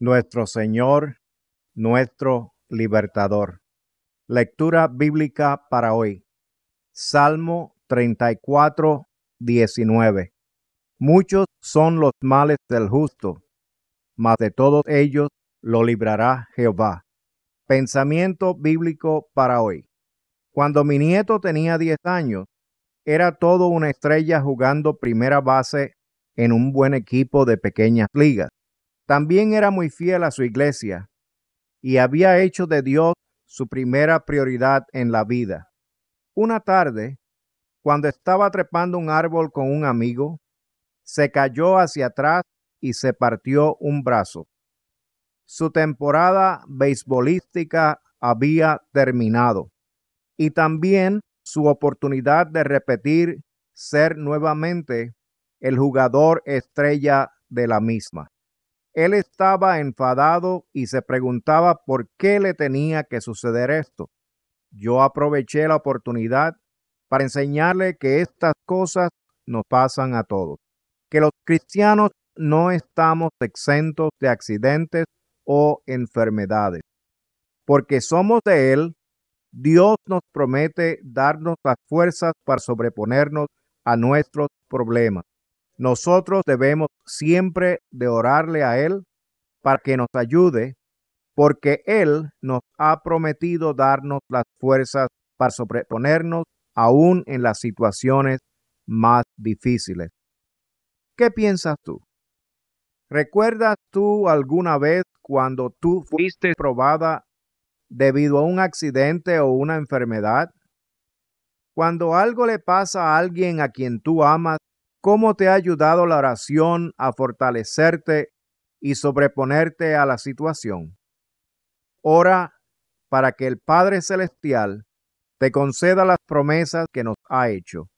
nuestro Señor, nuestro libertador. Lectura bíblica para hoy. Salmo 34, 19. Muchos son los males del justo, mas de todos ellos lo librará Jehová. Pensamiento bíblico para hoy. Cuando mi nieto tenía 10 años, era todo una estrella jugando primera base en un buen equipo de pequeñas ligas. También era muy fiel a su iglesia y había hecho de Dios su primera prioridad en la vida. Una tarde, cuando estaba trepando un árbol con un amigo, se cayó hacia atrás y se partió un brazo. Su temporada beisbolística había terminado y también su oportunidad de repetir ser nuevamente el jugador estrella de la misma. Él estaba enfadado y se preguntaba por qué le tenía que suceder esto. Yo aproveché la oportunidad para enseñarle que estas cosas nos pasan a todos, que los cristianos no estamos exentos de accidentes o enfermedades. Porque somos de Él, Dios nos promete darnos las fuerzas para sobreponernos a nuestros problemas. Nosotros debemos siempre de orarle a Él para que nos ayude, porque Él nos ha prometido darnos las fuerzas para sobreponernos aún en las situaciones más difíciles. ¿Qué piensas tú? ¿Recuerdas tú alguna vez cuando tú fuiste probada debido a un accidente o una enfermedad? Cuando algo le pasa a alguien a quien tú amas, ¿Cómo te ha ayudado la oración a fortalecerte y sobreponerte a la situación? Ora para que el Padre Celestial te conceda las promesas que nos ha hecho.